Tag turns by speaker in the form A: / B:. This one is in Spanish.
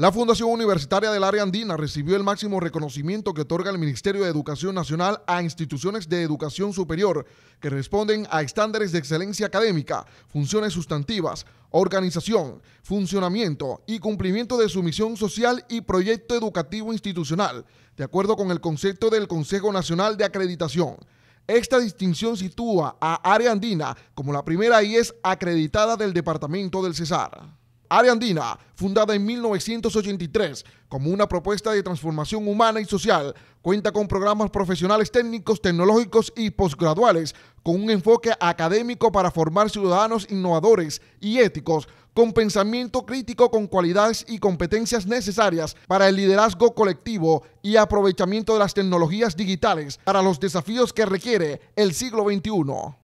A: La Fundación Universitaria del Área Andina recibió el máximo reconocimiento que otorga el Ministerio de Educación Nacional a instituciones de educación superior que responden a estándares de excelencia académica, funciones sustantivas, organización, funcionamiento y cumplimiento de su misión social y proyecto educativo institucional, de acuerdo con el concepto del Consejo Nacional de Acreditación. Esta distinción sitúa a Área Andina como la primera y es acreditada del departamento del Cesar. Área Andina, fundada en 1983 como una propuesta de transformación humana y social, cuenta con programas profesionales técnicos, tecnológicos y posgraduales, con un enfoque académico para formar ciudadanos innovadores y éticos, con pensamiento crítico, con cualidades y competencias necesarias para el liderazgo colectivo y aprovechamiento de las tecnologías digitales para los desafíos que requiere el siglo XXI.